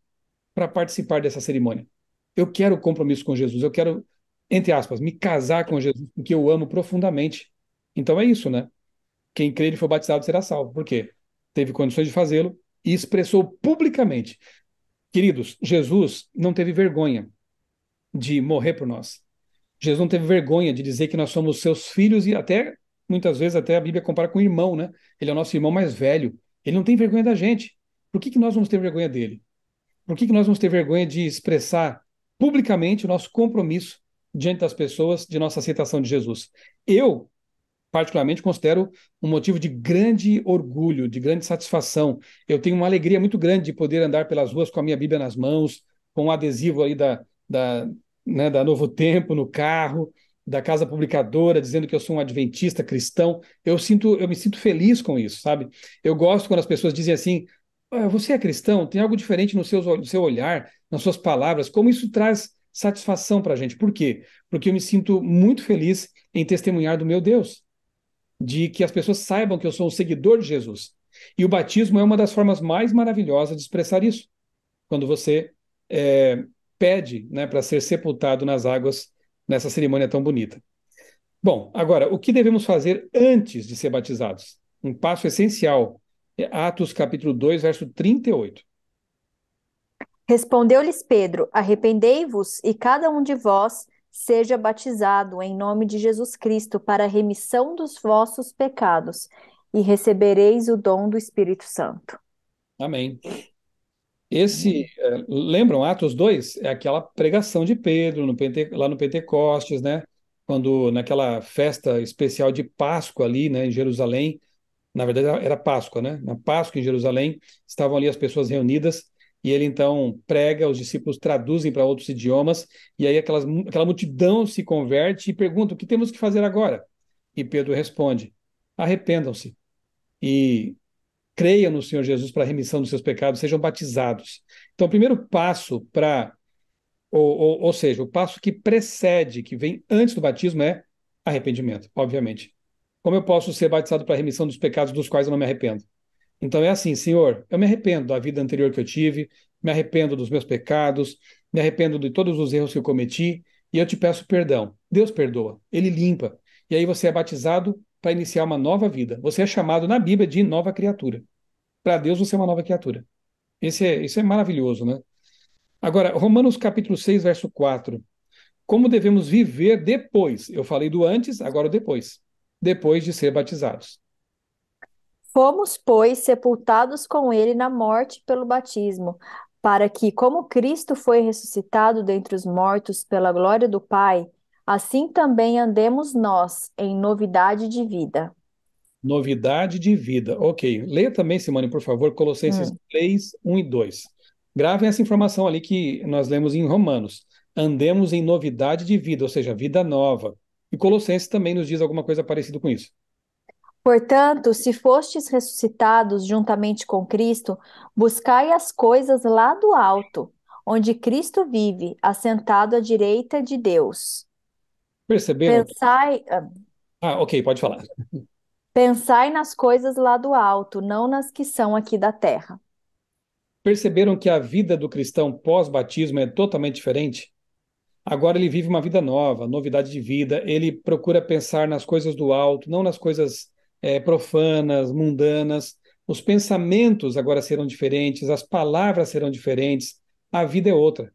para participar dessa cerimônia. Eu quero compromisso com Jesus, eu quero, entre aspas, me casar com Jesus, porque eu amo profundamente. Então é isso, né? Quem crê e for batizado será salvo. Por quê? Teve condições de fazê-lo e expressou publicamente: Queridos, Jesus não teve vergonha de morrer por nós. Jesus não teve vergonha de dizer que nós somos seus filhos e até muitas vezes até a Bíblia compara com o irmão, né? Ele é o nosso irmão mais velho. Ele não tem vergonha da gente. Por que, que nós vamos ter vergonha dele? Por que, que nós vamos ter vergonha de expressar publicamente o nosso compromisso diante das pessoas de nossa aceitação de Jesus? Eu particularmente considero um motivo de grande orgulho, de grande satisfação. Eu tenho uma alegria muito grande de poder andar pelas ruas com a minha Bíblia nas mãos, com o um adesivo aí da, da, né, da Novo Tempo no carro, da casa publicadora, dizendo que eu sou um adventista cristão. Eu sinto, eu me sinto feliz com isso, sabe? Eu gosto quando as pessoas dizem assim: ah, você é cristão? Tem algo diferente no seu, no seu olhar, nas suas palavras. Como isso traz satisfação para a gente? Por quê? Porque eu me sinto muito feliz em testemunhar do meu Deus de que as pessoas saibam que eu sou um seguidor de Jesus. E o batismo é uma das formas mais maravilhosas de expressar isso. Quando você é, pede né, para ser sepultado nas águas nessa cerimônia tão bonita. Bom, agora, o que devemos fazer antes de ser batizados? Um passo essencial. É Atos capítulo 2, verso 38. Respondeu-lhes Pedro: Arrependei-vos e cada um de vós seja batizado em nome de Jesus Cristo para a remissão dos vossos pecados e recebereis o dom do Espírito Santo. Amém. Esse, é, lembram Atos 2? É aquela pregação de Pedro no Pente, lá no Pentecostes, né? Quando naquela festa especial de Páscoa ali, né, em Jerusalém, na verdade era Páscoa, né? Na Páscoa em Jerusalém, estavam ali as pessoas reunidas e ele então prega, os discípulos traduzem para outros idiomas, e aí aquelas, aquela multidão se converte e pergunta: o que temos que fazer agora? E Pedro responde: arrependam-se e creiam no Senhor Jesus para a remissão dos seus pecados, sejam batizados. Então, o primeiro passo para, ou, ou, ou seja, o passo que precede, que vem antes do batismo, é arrependimento, obviamente. Como eu posso ser batizado para a remissão dos pecados dos quais eu não me arrependo? Então é assim, Senhor, eu me arrependo da vida anterior que eu tive, me arrependo dos meus pecados, me arrependo de todos os erros que eu cometi e eu te peço perdão. Deus perdoa, ele limpa. E aí você é batizado para iniciar uma nova vida. Você é chamado na Bíblia de nova criatura. Para Deus você é uma nova criatura. Esse é, isso é maravilhoso, né? Agora, Romanos capítulo 6, verso 4. Como devemos viver depois? Eu falei do antes, agora o depois. Depois de ser batizados. Fomos, pois, sepultados com ele na morte pelo batismo, para que, como Cristo foi ressuscitado dentre os mortos pela glória do Pai, assim também andemos nós em novidade de vida. Novidade de vida. Ok. Leia também, Simone, por favor, Colossenses hum. 3, 1 e 2. Gravem essa informação ali que nós lemos em Romanos. Andemos em novidade de vida, ou seja, vida nova. E Colossenses também nos diz alguma coisa parecida com isso. Portanto, se fostes ressuscitados juntamente com Cristo, buscai as coisas lá do alto, onde Cristo vive, assentado à direita de Deus. Perceberam? Pensai. Ah, ah, ok, pode falar. Pensai nas coisas lá do alto, não nas que são aqui da terra. Perceberam que a vida do cristão pós-batismo é totalmente diferente? Agora ele vive uma vida nova, novidade de vida, ele procura pensar nas coisas do alto, não nas coisas é, profanas, mundanas. Os pensamentos agora serão diferentes, as palavras serão diferentes, a vida é outra.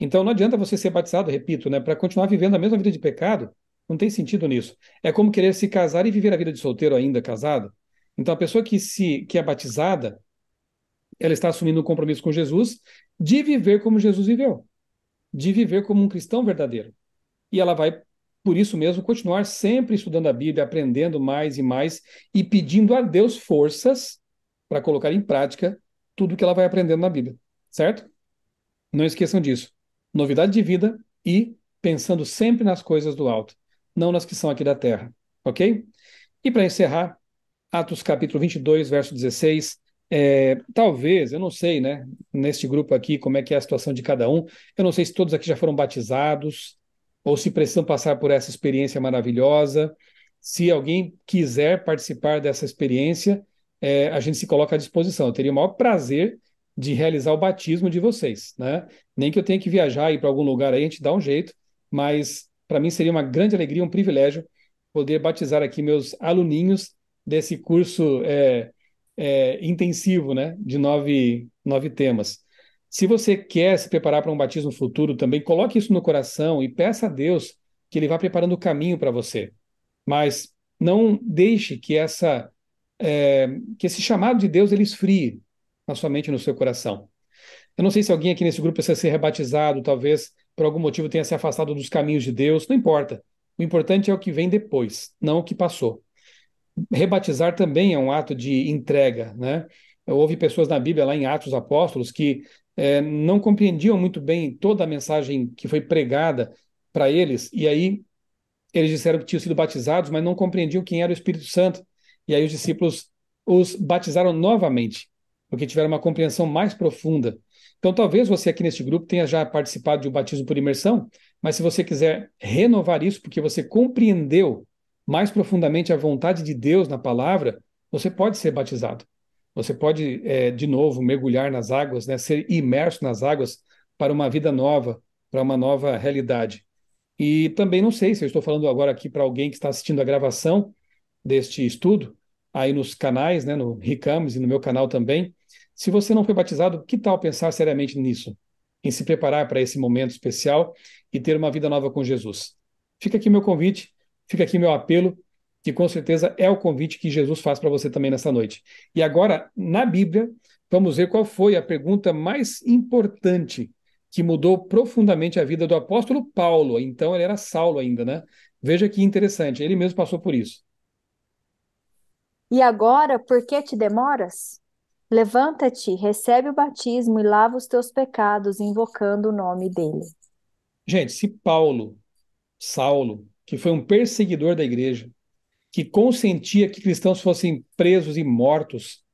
Então não adianta você ser batizado, repito, né, para continuar vivendo a mesma vida de pecado. Não tem sentido nisso. É como querer se casar e viver a vida de solteiro ainda casado. Então a pessoa que se que é batizada, ela está assumindo um compromisso com Jesus de viver como Jesus viveu, de viver como um cristão verdadeiro. E ela vai por isso mesmo, continuar sempre estudando a Bíblia, aprendendo mais e mais e pedindo a Deus forças para colocar em prática tudo que ela vai aprendendo na Bíblia, certo? Não esqueçam disso. Novidade de vida e pensando sempre nas coisas do alto, não nas que são aqui da terra, ok? E para encerrar, Atos capítulo 22, verso 16. É, talvez, eu não sei, né? Neste grupo aqui, como é que é a situação de cada um. Eu não sei se todos aqui já foram batizados, ou se precisam passar por essa experiência maravilhosa. Se alguém quiser participar dessa experiência, é, a gente se coloca à disposição. Eu teria o maior prazer de realizar o batismo de vocês, né? Nem que eu tenha que viajar e ir para algum lugar aí, a gente dá um jeito, mas para mim seria uma grande alegria, um privilégio poder batizar aqui meus aluninhos desse curso é, é, intensivo, né? De nove, nove temas. Se você quer se preparar para um batismo futuro também, coloque isso no coração e peça a Deus que Ele vá preparando o caminho para você. Mas não deixe que essa é, que esse chamado de Deus ele esfrie na sua mente e no seu coração. Eu não sei se alguém aqui nesse grupo precisa ser rebatizado, talvez por algum motivo tenha se afastado dos caminhos de Deus, não importa. O importante é o que vem depois, não o que passou. Rebatizar também é um ato de entrega, né? Houve pessoas na Bíblia, lá em Atos Apóstolos, que é, não compreendiam muito bem toda a mensagem que foi pregada para eles, e aí eles disseram que tinham sido batizados, mas não compreendiam quem era o Espírito Santo. E aí os discípulos os batizaram novamente, porque tiveram uma compreensão mais profunda. Então, talvez você aqui neste grupo tenha já participado de um batismo por imersão, mas se você quiser renovar isso, porque você compreendeu mais profundamente a vontade de Deus na palavra, você pode ser batizado. Você pode, é, de novo, mergulhar nas águas, né? ser imerso nas águas para uma vida nova, para uma nova realidade. E também não sei se eu estou falando agora aqui para alguém que está assistindo a gravação deste estudo, aí nos canais, né, no Ricames e no meu canal também. Se você não foi batizado, que tal pensar seriamente nisso? Em se preparar para esse momento especial e ter uma vida nova com Jesus. Fica aqui meu convite, fica aqui meu apelo que com certeza é o convite que Jesus faz para você também nessa noite. E agora, na Bíblia, vamos ver qual foi a pergunta mais importante que mudou profundamente a vida do apóstolo Paulo. Então ele era Saulo ainda, né? Veja que interessante, ele mesmo passou por isso. E agora, por que te demoras? Levanta-te, recebe o batismo e lava os teus pecados, invocando o nome dele. Gente, se Paulo, Saulo, que foi um perseguidor da igreja, que consentia que cristãos fossem presos e mortos.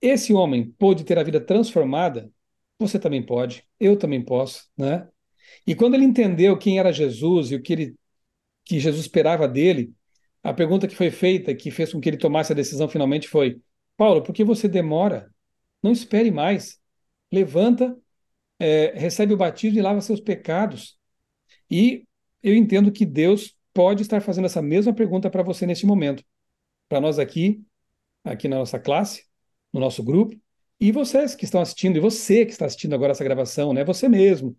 Esse homem pôde ter a vida transformada, você também pode, eu também posso, né? E quando ele entendeu quem era Jesus e o que, ele, que Jesus esperava dele, a pergunta que foi feita, que fez com que ele tomasse a decisão finalmente foi: Paulo, por que você demora? Não espere mais. Levanta, é, recebe o batismo e lava seus pecados. E eu entendo que Deus pode estar fazendo essa mesma pergunta para você neste momento, para nós aqui, aqui na nossa classe, no nosso grupo, e vocês que estão assistindo, e você que está assistindo agora essa gravação, né? Você mesmo,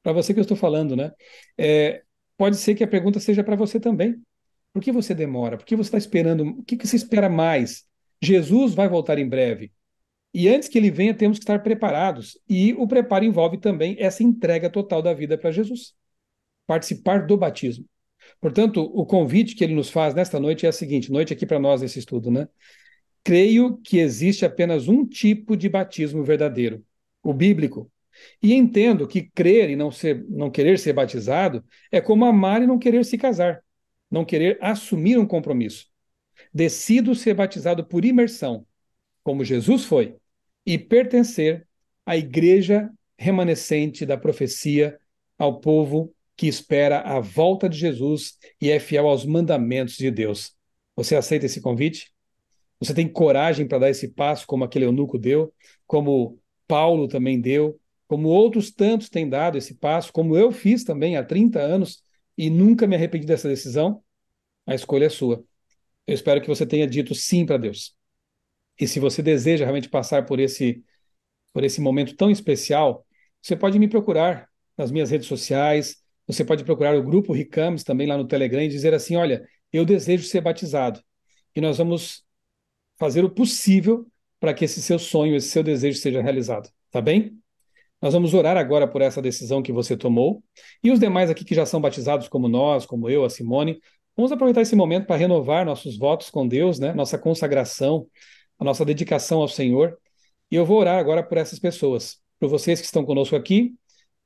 para você que eu estou falando, né? É, pode ser que a pergunta seja para você também. Por que você demora? Por que você está esperando? O que, que se espera mais? Jesus vai voltar em breve. E antes que ele venha, temos que estar preparados. E o preparo envolve também essa entrega total da vida para Jesus. Participar do batismo. Portanto, o convite que ele nos faz nesta noite é o seguinte: noite aqui para nós nesse estudo, né? Creio que existe apenas um tipo de batismo verdadeiro, o bíblico. E entendo que crer e não, ser, não querer ser batizado é como amar e não querer se casar, não querer assumir um compromisso. Decido ser batizado por imersão, como Jesus foi, e pertencer à igreja remanescente da profecia, ao povo que espera a volta de Jesus e é fiel aos mandamentos de Deus. Você aceita esse convite? Você tem coragem para dar esse passo, como aquele eunuco deu, como Paulo também deu, como outros tantos têm dado esse passo, como eu fiz também há 30 anos e nunca me arrependi dessa decisão? A escolha é sua. Eu espero que você tenha dito sim para Deus. E se você deseja realmente passar por esse por esse momento tão especial, você pode me procurar nas minhas redes sociais, você pode procurar o grupo Ricams também lá no Telegram e dizer assim: olha, eu desejo ser batizado. E nós vamos fazer o possível para que esse seu sonho, esse seu desejo seja realizado. Tá bem? Nós vamos orar agora por essa decisão que você tomou. E os demais aqui que já são batizados, como nós, como eu, a Simone, vamos aproveitar esse momento para renovar nossos votos com Deus, né? nossa consagração, a nossa dedicação ao Senhor. E eu vou orar agora por essas pessoas, por vocês que estão conosco aqui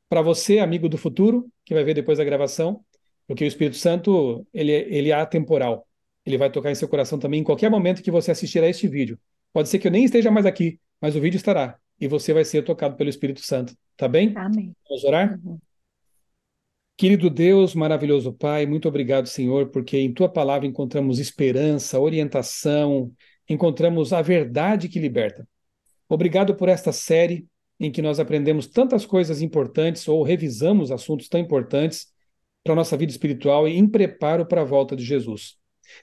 para você, amigo do futuro, que vai ver depois da gravação, porque o Espírito Santo, ele, é, ele é atemporal. Ele vai tocar em seu coração também em qualquer momento que você assistir a este vídeo. Pode ser que eu nem esteja mais aqui, mas o vídeo estará. E você vai ser tocado pelo Espírito Santo. Tá bem? Amém. Vamos orar? Uhum. Querido Deus, maravilhoso Pai, muito obrigado, Senhor, porque em Tua palavra encontramos esperança, orientação, encontramos a verdade que liberta. Obrigado por esta série em que nós aprendemos tantas coisas importantes ou revisamos assuntos tão importantes para a nossa vida espiritual e em preparo para a volta de Jesus.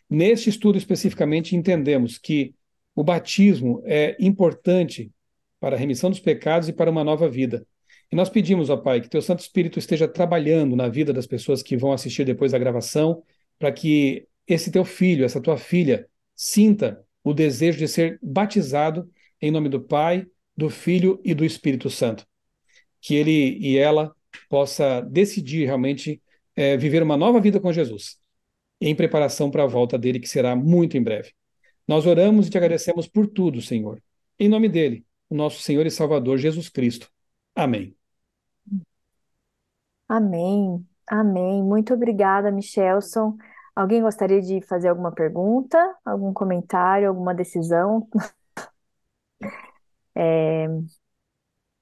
Neste estudo especificamente, entendemos que o batismo é importante para a remissão dos pecados e para uma nova vida. E nós pedimos, ó Pai, que Teu Santo Espírito esteja trabalhando na vida das pessoas que vão assistir depois da gravação, para que esse teu filho, essa tua filha, sinta o desejo de ser batizado em nome do Pai, do Filho e do Espírito Santo. Que ele e ela possa decidir realmente é, viver uma nova vida com Jesus, em preparação para a volta dele, que será muito em breve. Nós oramos e te agradecemos por tudo, Senhor. Em nome dele, o nosso Senhor e Salvador Jesus Cristo. Amém. Amém. Amém. Muito obrigada, Michelson. Alguém gostaria de fazer alguma pergunta, algum comentário, alguma decisão? É,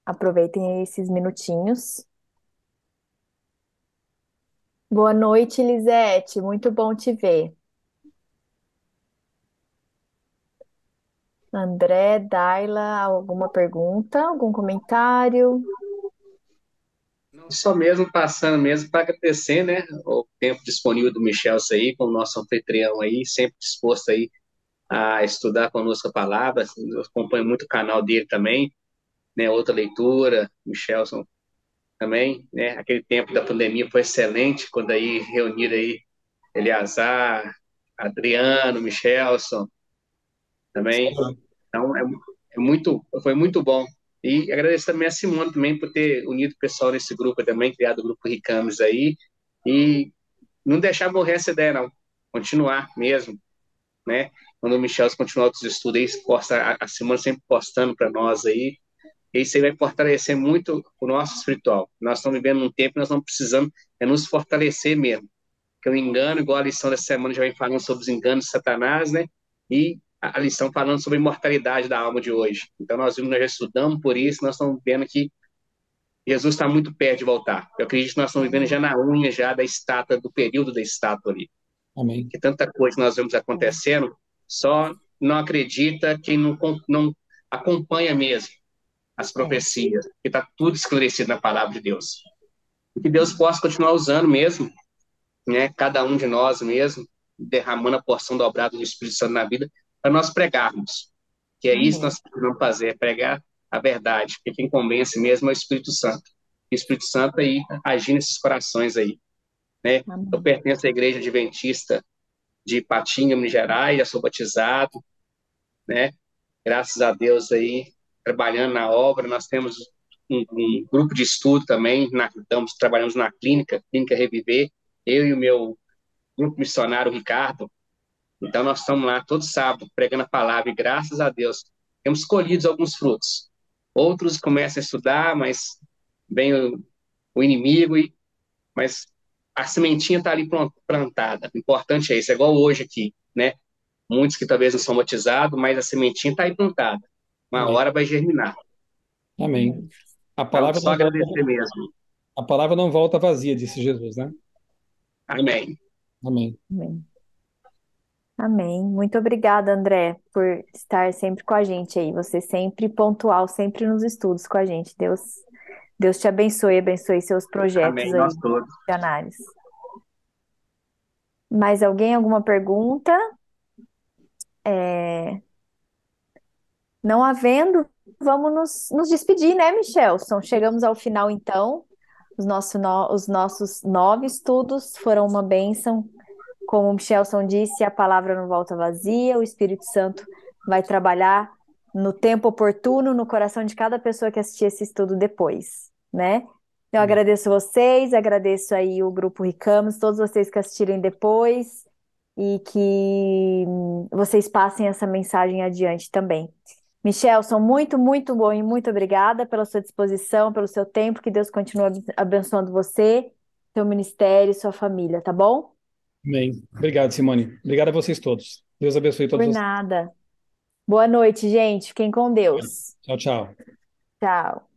aproveitem esses minutinhos. Boa noite, Lisete. Muito bom te ver. André, Daila, alguma pergunta, algum comentário? Não só mesmo passando mesmo para agradecer, né, o tempo disponível do Michel aí, com o nosso anfitrião aí, sempre disposto aí a estudar conosco a palavra. eu acompanho muito o canal dele também, né? Outra leitura, Michelson também, né? Aquele tempo da pandemia foi excelente, quando aí reuniram aí Eleazar, Adriano, Michelson também. Então, é, é muito, foi muito bom e agradeço também a Simone também por ter unido o pessoal nesse grupo também, criado o grupo ricamos aí. E não deixar morrer essa ideia, não. Continuar mesmo. Né? Quando o Michel continuar outros estudos aí, posta, a, semana sempre postando para nós aí. Isso aí vai fortalecer muito o nosso espiritual. Nós estamos vivendo um tempo nós não precisamos é nos fortalecer mesmo. Que o engano, igual a lição dessa semana já vem falando sobre os enganos de Satanás, né? E a lição falando sobre a imortalidade da alma de hoje. Então nós vimos, nós já estudamos por isso, nós estamos vendo que Jesus está muito perto de voltar. Eu acredito que nós estamos vivendo já na unha já da estátua, do período da estátua ali. Amém. Que tanta coisa nós vemos acontecendo só não acredita quem não, não acompanha mesmo as uhum. profecias, que está tudo esclarecido na palavra de Deus. E que Deus possa continuar usando mesmo, né, cada um de nós mesmo, derramando a porção dobrada do Espírito Santo na vida, para nós pregarmos. Que é isso que nós precisamos fazer, é pregar a verdade, porque quem convence mesmo é o Espírito Santo. o Espírito Santo aí agindo nesses corações aí. Né? Eu pertenço à igreja adventista de Patinha Minas Gerais, já sou batizado, né? Graças a Deus aí, trabalhando na obra, nós temos um, um grupo de estudo também, na, estamos, trabalhamos na clínica, Clínica Reviver, eu e o meu grupo missionário Ricardo. Então nós estamos lá todo sábado pregando a palavra e graças a Deus temos colhido alguns frutos. Outros começam a estudar, mas vem o, o inimigo e mas a sementinha está ali plantada. O importante é isso, é igual hoje aqui, né? Muitos que talvez não são batizados, mas a sementinha está aí plantada. Uma Amém. hora vai germinar. Amém. A palavra então, só agradecer volta... mesmo. A palavra não volta vazia, disse Jesus, né? Amém. Amém. Amém. Amém. Muito obrigada, André, por estar sempre com a gente aí. Você é sempre pontual, sempre nos estudos com a gente. Deus Deus te abençoe, abençoe seus projetos Amém, nós todos. de Mais alguém, alguma pergunta? É... Não havendo, vamos nos, nos despedir, né, Michelson? Chegamos ao final, então. Os, nosso no, os nossos nove estudos foram uma bênção. Como o Michelson disse, a palavra não volta vazia, o Espírito Santo vai trabalhar no tempo oportuno, no coração de cada pessoa que assistir esse estudo depois né? Eu então, hum. agradeço vocês, agradeço aí o Grupo Ricamos, todos vocês que assistirem depois e que hum, vocês passem essa mensagem adiante também. Michel, sou muito, muito bom e muito obrigada pela sua disposição, pelo seu tempo, que Deus continue abençoando você, seu ministério e sua família, tá bom? Amém. Obrigado, Simone. Obrigado a vocês todos. Deus abençoe todos Por nada. Vocês. Boa noite, gente. Fiquem com Deus. Tchau, tchau. Tchau.